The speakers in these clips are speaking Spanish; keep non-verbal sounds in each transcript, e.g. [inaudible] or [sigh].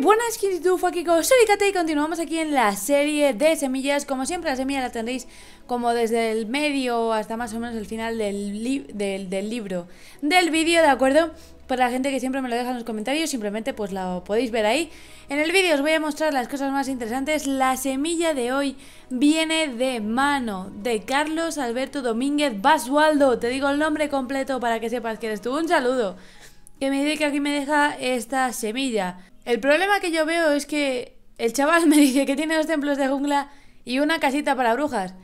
buenas, Kintitu, ¡Soy y continuamos aquí en la serie de semillas. Como siempre, la semilla la tendréis como desde el medio hasta más o menos el final del, del, libro, del vídeo, ¿de acuerdo? Para la gente que siempre me lo deja en los comentarios, simplemente pues la podéis ver ahí. En el vídeo os voy a mostrar las cosas más interesantes. La semilla de hoy viene de mano de Carlos Alberto Domínguez Basualdo. Te digo el nombre completo para que sepas que eres tú. Un saludo. Que me dice que aquí me deja esta semilla. El problema que yo veo es que el chaval [laughs] me dice que tiene dos templos de jungla y una casita para brujas.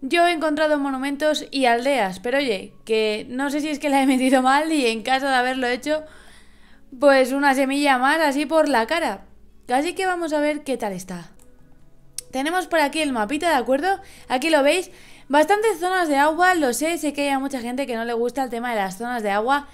Yo he encontrado monumentos y aldeas, pero oye, que no sé si es que la he metido mal y en caso de haberlo hecho, pues una semilla más así por la cara. Así que vamos a ver qué tal está. Tenemos por aquí el mapita, ¿de acuerdo? Aquí lo veis. Bastantes zonas de agua, lo sé, sé que hay mucha gente que no le gusta el tema de las zonas de agua,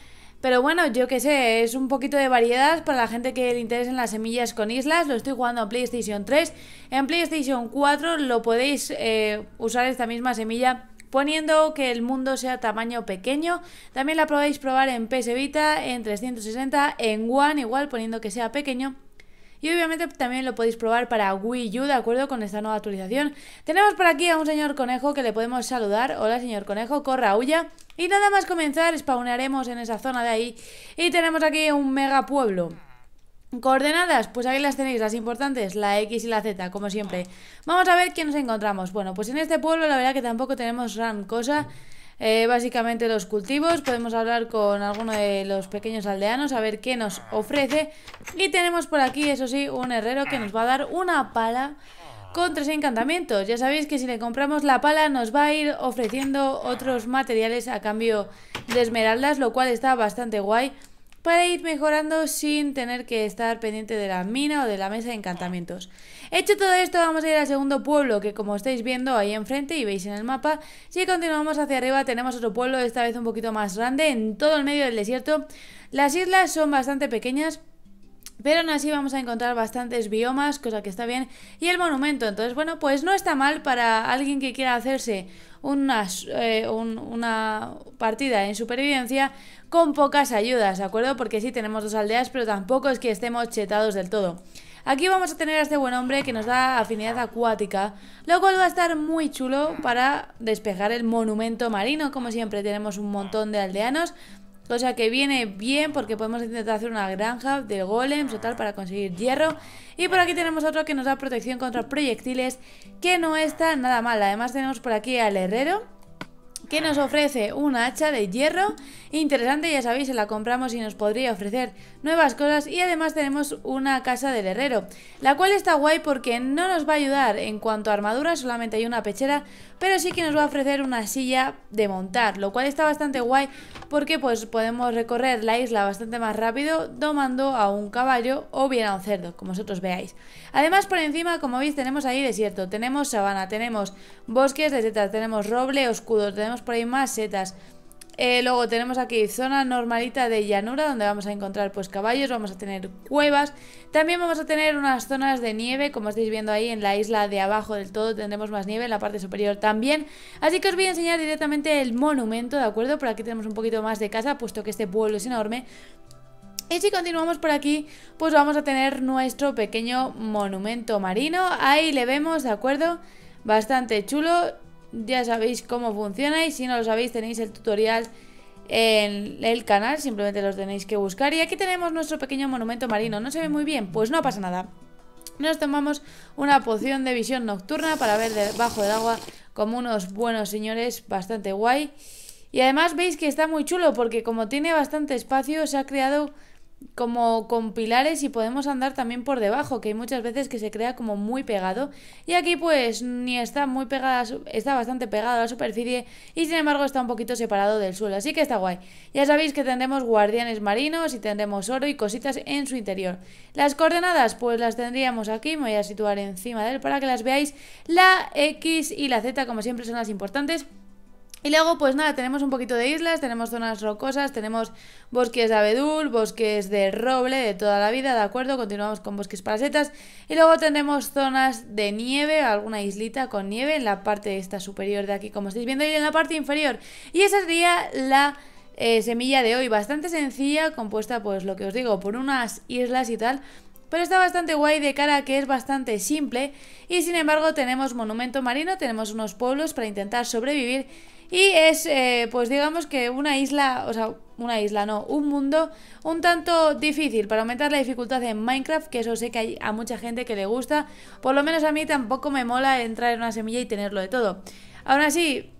pero bueno, yo qué sé, es un poquito de variedad para la gente que le en las semillas con islas. Lo estoy jugando a PlayStation 3. En PlayStation 4 lo podéis eh, usar esta misma semilla poniendo que el mundo sea tamaño pequeño. También la podéis probar en PS Vita, en 360, en One igual poniendo que sea pequeño y obviamente también lo podéis probar para Wii U, de acuerdo con esta nueva actualización. Tenemos por aquí a un señor conejo que le podemos saludar. Hola señor conejo, corra, huya. Y nada más comenzar, spawnaremos en esa zona de ahí y tenemos aquí un mega pueblo. Coordenadas, pues ahí las tenéis, las importantes, la X y la Z, como siempre. Vamos a ver quién nos encontramos. Bueno, pues en este pueblo la verdad que tampoco tenemos gran cosa. Eh, básicamente los cultivos. Podemos hablar con alguno de los pequeños aldeanos a ver qué nos ofrece. Y tenemos por aquí, eso sí, un herrero que nos va a dar una pala con tres encantamientos. Ya sabéis que si le compramos la pala nos va a ir ofreciendo otros materiales a cambio de esmeraldas, lo cual está bastante guay para ir mejorando sin tener que estar pendiente de la mina o de la mesa de encantamientos. Hecho todo esto, vamos a ir al segundo pueblo, que como estáis viendo ahí enfrente y veis en el mapa, si continuamos hacia arriba tenemos otro pueblo, esta vez un poquito más grande, en todo el medio del desierto. Las islas son bastante pequeñas, pero aún así vamos a encontrar bastantes biomas, cosa que está bien. Y el monumento, entonces bueno, pues no está mal para alguien que quiera hacerse una, eh, una partida en supervivencia con pocas ayudas, ¿de acuerdo? Porque sí tenemos dos aldeas, pero tampoco es que estemos chetados del todo. Aquí vamos a tener a este buen hombre que nos da afinidad acuática, lo cual va a estar muy chulo para despejar el monumento marino. Como siempre tenemos un montón de aldeanos Cosa sea que viene bien porque podemos intentar hacer una granja de golems o tal para conseguir hierro. Y por aquí tenemos otro que nos da protección contra proyectiles, que no está nada mal. Además tenemos por aquí al herrero, que nos ofrece una hacha de hierro. Interesante, ya sabéis, se la compramos y nos podría ofrecer nuevas cosas. Y además tenemos una casa del herrero, la cual está guay porque no nos va a ayudar en cuanto a armadura, solamente hay una pechera, pero sí que nos va a ofrecer una silla de montar, lo cual está bastante guay porque pues podemos recorrer la isla bastante más rápido domando a un caballo o bien a un cerdo, como vosotros veáis. Además por encima, como veis, tenemos ahí desierto, tenemos sabana, tenemos bosques, etc., tenemos roble, escudos, tenemos por ahí más setas. Eh, luego tenemos aquí zona normalita de llanura donde vamos a encontrar pues caballos, vamos a tener cuevas, también vamos a tener unas zonas de nieve como estáis viendo ahí en la isla de abajo del todo tendremos más nieve en la parte superior también, así que os voy a enseñar directamente el monumento, ¿de acuerdo? Por aquí tenemos un poquito más de casa puesto que este pueblo es enorme, y si continuamos por aquí, pues vamos a tener nuestro pequeño monumento marino. Ahí le vemos, ¿de acuerdo? Bastante chulo ya sabéis cómo funciona y si no lo sabéis tenéis el tutorial en el canal, simplemente los tenéis que buscar. Y aquí tenemos nuestro pequeño monumento marino, ¿no se ve muy bien? Pues no pasa nada. Nos tomamos una poción de visión nocturna para ver debajo del agua como unos buenos señores, bastante guay. Y además veis que está muy chulo porque como tiene bastante espacio se ha creado como con pilares y podemos andar también por debajo, que hay muchas veces que se crea como muy pegado. Y aquí pues ni está muy pegada, está bastante pegado a la superficie y sin embargo está un poquito separado del suelo, así que está guay. Ya sabéis que tendremos guardianes marinos y tendremos oro y cositas en su interior. Las coordenadas pues las tendríamos aquí, me voy a situar encima de él para que las veáis. La X y la Z como siempre son las importantes. Y luego, pues nada, tenemos un poquito de islas, tenemos zonas rocosas, tenemos bosques de abedul, bosques de roble de toda la vida, ¿de acuerdo? Continuamos con bosques parasetas. Y luego tenemos zonas de nieve, alguna islita con nieve en la parte esta superior de aquí, como estáis viendo, y en la parte inferior. Y esa sería la... Eh, semilla de hoy bastante sencilla, compuesta pues lo que os digo, por unas islas y tal, pero está bastante guay de cara que es bastante simple y sin embargo tenemos monumento marino, tenemos unos pueblos para intentar sobrevivir y es eh, pues digamos que una isla, o sea, una isla no, un mundo un tanto difícil para aumentar la dificultad en Minecraft, que eso sé que hay a mucha gente que le gusta, por lo menos a mí tampoco me mola entrar en una semilla y tenerlo de todo. Aún así,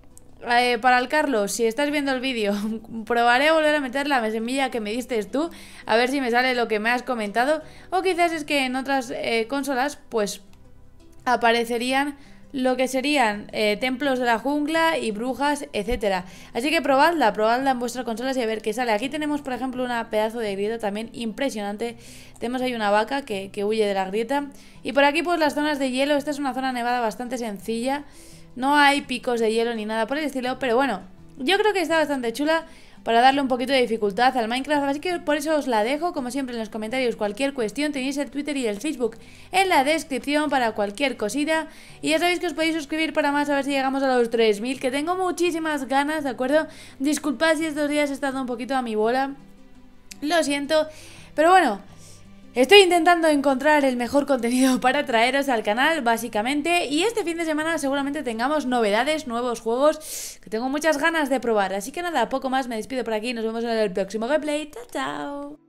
eh, para el Carlos, si estás viendo el vídeo, [laughs] probaré a volver a meter la semilla que me diste tú, a ver si me sale lo que me has comentado, o quizás es que en otras eh, consolas, pues aparecerían lo que serían eh, templos de la jungla y brujas, etcétera. Así que probadla, probadla en vuestras consolas y a ver qué sale. Aquí tenemos, por ejemplo, una pedazo de grieta también impresionante. Tenemos ahí una vaca que, que huye de la grieta. Y por aquí, pues las zonas de hielo. Esta es una zona nevada bastante sencilla. No hay picos de hielo ni nada por el estilo, pero bueno, yo creo que está bastante chula para darle un poquito de dificultad al Minecraft, así que por eso os la dejo, como siempre en los comentarios, cualquier cuestión tenéis el Twitter y el Facebook en la descripción para cualquier cosita, y ya sabéis que os podéis suscribir para más, a ver si llegamos a los 3000, que tengo muchísimas ganas, ¿de acuerdo? Disculpad si estos días he estado un poquito a mi bola, lo siento, pero bueno... Estoy intentando encontrar el mejor contenido [laughs] para traeros al canal, básicamente, y este fin de semana seguramente tengamos novedades, nuevos juegos que tengo muchas ganas de probar. Así que nada, poco más, me despido por aquí, nos vemos en el próximo gameplay. Chao, chao.